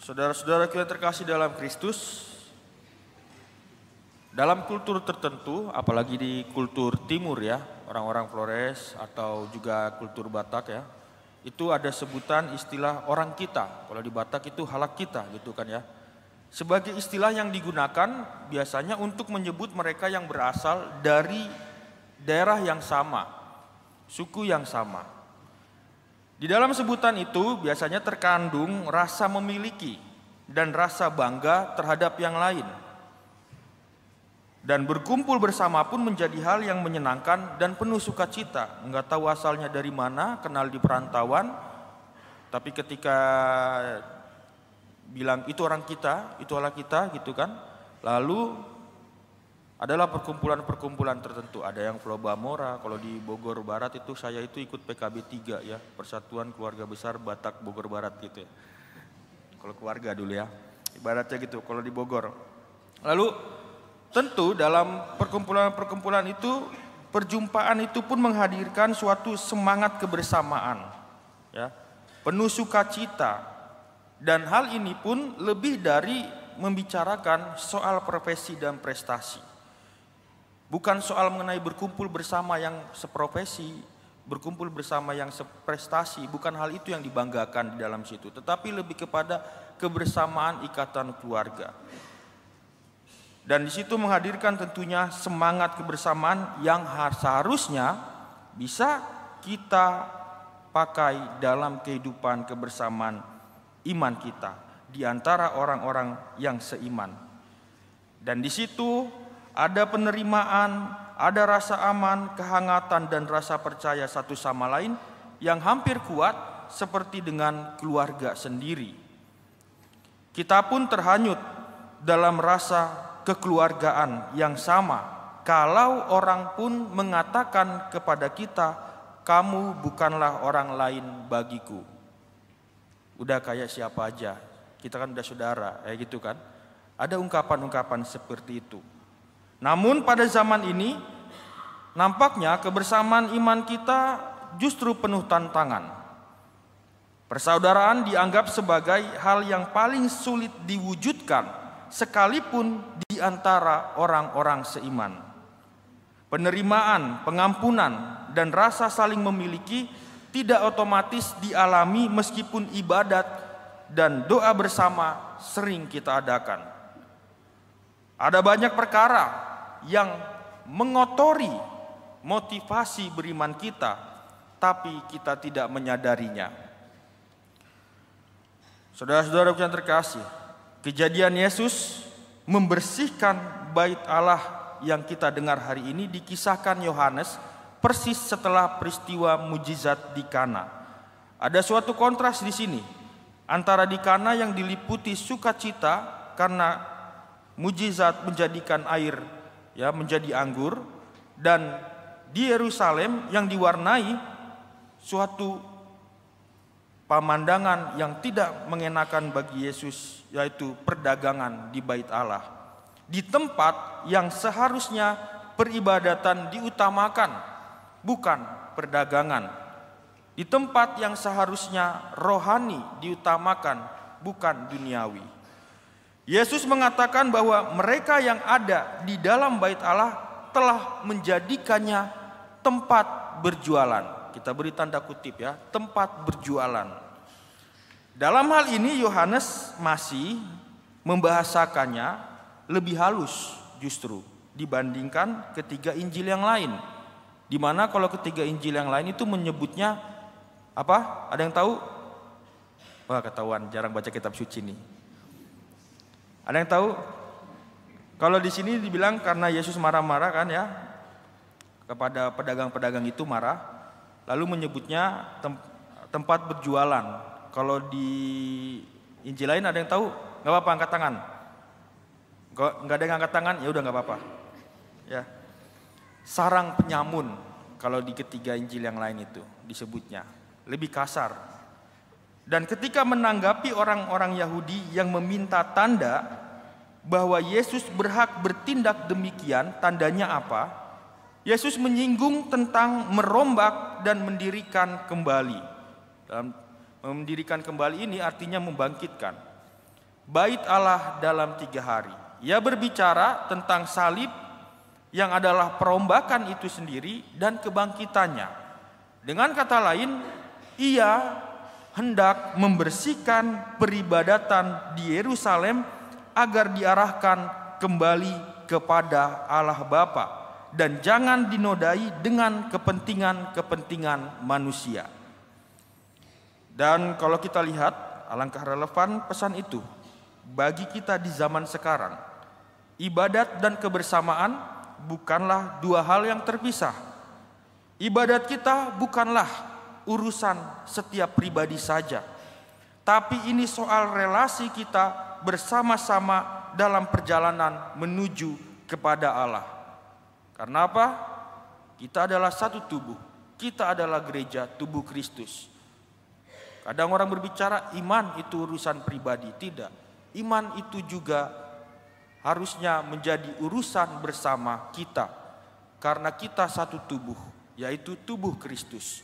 saudara saudara kita terkasih dalam Kristus, dalam kultur tertentu, apalagi di kultur timur ya, orang-orang Flores atau juga kultur Batak ya, itu ada sebutan istilah orang kita. Kalau di Batak itu halak kita gitu kan ya. Sebagai istilah yang digunakan biasanya untuk menyebut mereka yang berasal dari daerah yang sama, suku yang sama. Di dalam sebutan itu biasanya terkandung rasa memiliki dan rasa bangga terhadap yang lain. Dan berkumpul bersama pun menjadi hal yang menyenangkan dan penuh sukacita. Enggak tahu asalnya dari mana, kenal di perantauan, tapi ketika bilang itu orang kita, itu allah kita gitu kan. Lalu adalah perkumpulan-perkumpulan tertentu. Ada yang Mora, kalau di Bogor Barat itu saya itu ikut PKB 3 ya, Persatuan Keluarga Besar Batak Bogor Barat gitu ya. Kalau keluarga dulu ya, ibaratnya gitu kalau di Bogor. Lalu tentu dalam perkumpulan-perkumpulan itu perjumpaan itu pun menghadirkan suatu semangat kebersamaan ya, penuh sukacita. Dan hal ini pun lebih dari membicarakan soal profesi dan prestasi Bukan soal mengenai berkumpul bersama yang seprofesi, berkumpul bersama yang seprestasi, bukan hal itu yang dibanggakan di dalam situ, tetapi lebih kepada kebersamaan ikatan keluarga. Dan di situ menghadirkan tentunya semangat kebersamaan yang seharusnya bisa kita pakai dalam kehidupan kebersamaan iman kita di antara orang-orang yang seiman. Dan di situ ada penerimaan, ada rasa aman, kehangatan, dan rasa percaya satu sama lain yang hampir kuat, seperti dengan keluarga sendiri. Kita pun terhanyut dalam rasa kekeluargaan yang sama. Kalau orang pun mengatakan kepada kita, "Kamu bukanlah orang lain bagiku." Udah kayak siapa aja, kita kan udah saudara, kayak gitu kan? Ada ungkapan-ungkapan seperti itu. Namun pada zaman ini nampaknya kebersamaan iman kita justru penuh tantangan. Persaudaraan dianggap sebagai hal yang paling sulit diwujudkan sekalipun di antara orang-orang seiman. Penerimaan, pengampunan, dan rasa saling memiliki tidak otomatis dialami meskipun ibadat dan doa bersama sering kita adakan. Ada banyak perkara yang mengotori motivasi beriman kita, tapi kita tidak menyadarinya. Saudara-saudara yang terkasih, kejadian Yesus membersihkan bait Allah yang kita dengar hari ini dikisahkan Yohanes persis setelah peristiwa mujizat di Kana. Ada suatu kontras di sini antara di Kana yang diliputi sukacita karena mujizat menjadikan air ya menjadi anggur dan di Yerusalem yang diwarnai suatu pemandangan yang tidak mengenakan bagi Yesus yaitu perdagangan di Bait Allah di tempat yang seharusnya peribadatan diutamakan bukan perdagangan di tempat yang seharusnya rohani diutamakan bukan duniawi Yesus mengatakan bahwa mereka yang ada di dalam bait Allah telah menjadikannya tempat berjualan. Kita beri tanda kutip ya, tempat berjualan. Dalam hal ini Yohanes masih membahasakannya lebih halus justru dibandingkan ketiga Injil yang lain. Dimana kalau ketiga Injil yang lain itu menyebutnya apa? Ada yang tahu? Wah ketahuan jarang baca kitab suci nih. Ada yang tahu? Kalau di sini dibilang karena Yesus marah-marah kan ya kepada pedagang-pedagang itu marah, lalu menyebutnya tempat berjualan. Kalau di Injil lain ada yang tahu? Gak apa-apa angkat tangan. Gak ada yang angkat tangan, ya udah gak apa-apa. Ya. Sarang penyamun kalau di ketiga Injil yang lain itu disebutnya lebih kasar dan ketika menanggapi orang-orang Yahudi yang meminta tanda bahwa Yesus berhak bertindak demikian, tandanya apa? Yesus menyinggung tentang merombak dan mendirikan kembali. Dalam mendirikan kembali ini artinya membangkitkan. Bait Allah dalam tiga hari. Ia berbicara tentang salib yang adalah perombakan itu sendiri dan kebangkitannya. Dengan kata lain, ia hendak membersihkan peribadatan di Yerusalem agar diarahkan kembali kepada Allah Bapa dan jangan dinodai dengan kepentingan-kepentingan manusia. Dan kalau kita lihat alangkah relevan pesan itu bagi kita di zaman sekarang. Ibadat dan kebersamaan bukanlah dua hal yang terpisah. Ibadat kita bukanlah urusan setiap pribadi saja, tapi ini soal relasi kita bersama-sama dalam perjalanan menuju kepada Allah. Karena apa? Kita adalah satu tubuh. Kita adalah gereja tubuh Kristus. Kadang orang berbicara iman itu urusan pribadi, tidak. Iman itu juga harusnya menjadi urusan bersama kita. Karena kita satu tubuh, yaitu tubuh Kristus.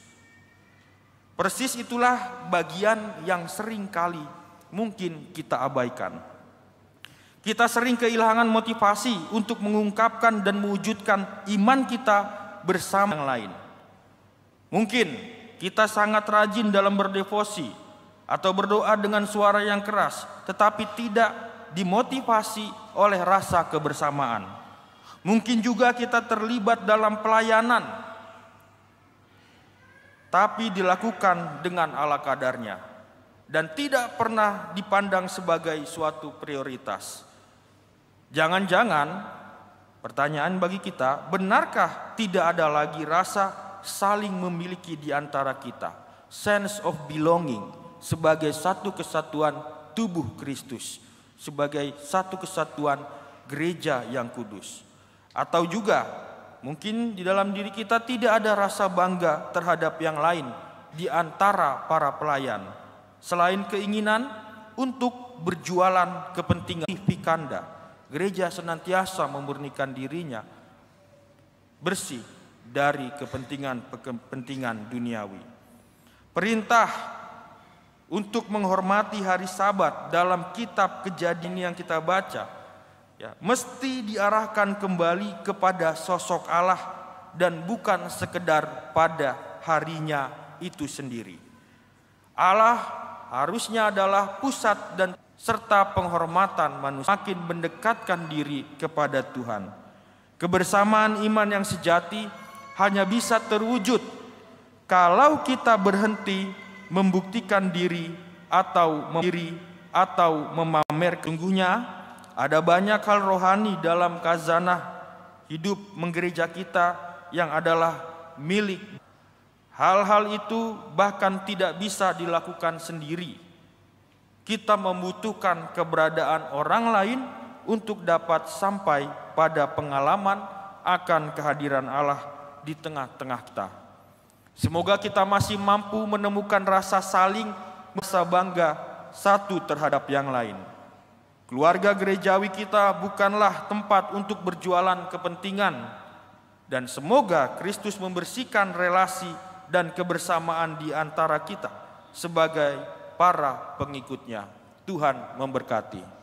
Persis itulah bagian yang sering kali mungkin kita abaikan. Kita sering kehilangan motivasi untuk mengungkapkan dan mewujudkan iman kita bersama yang lain. Mungkin kita sangat rajin dalam berdevosi atau berdoa dengan suara yang keras, tetapi tidak dimotivasi oleh rasa kebersamaan. Mungkin juga kita terlibat dalam pelayanan tapi dilakukan dengan ala kadarnya dan tidak pernah dipandang sebagai suatu prioritas. Jangan-jangan pertanyaan bagi kita, benarkah tidak ada lagi rasa saling memiliki di antara kita? Sense of belonging sebagai satu kesatuan tubuh Kristus, sebagai satu kesatuan gereja yang kudus. Atau juga Mungkin di dalam diri kita tidak ada rasa bangga terhadap yang lain di antara para pelayan. Selain keinginan untuk berjualan kepentingan Pikanda, gereja senantiasa memurnikan dirinya bersih dari kepentingan-kepentingan duniawi. Perintah untuk menghormati hari sabat dalam kitab kejadian yang kita baca – ya, mesti diarahkan kembali kepada sosok Allah dan bukan sekedar pada harinya itu sendiri. Allah harusnya adalah pusat dan serta penghormatan manusia makin mendekatkan diri kepada Tuhan. Kebersamaan iman yang sejati hanya bisa terwujud kalau kita berhenti membuktikan diri atau memiri atau memamer sungguhnya ada banyak hal rohani dalam kazanah hidup menggereja kita yang adalah milik. Hal-hal itu bahkan tidak bisa dilakukan sendiri. Kita membutuhkan keberadaan orang lain untuk dapat sampai pada pengalaman akan kehadiran Allah di tengah-tengah kita. Semoga kita masih mampu menemukan rasa saling, bersabangga satu terhadap yang lain. Keluarga gerejawi kita bukanlah tempat untuk berjualan kepentingan, dan semoga Kristus membersihkan relasi dan kebersamaan di antara kita sebagai para pengikutnya. Tuhan memberkati.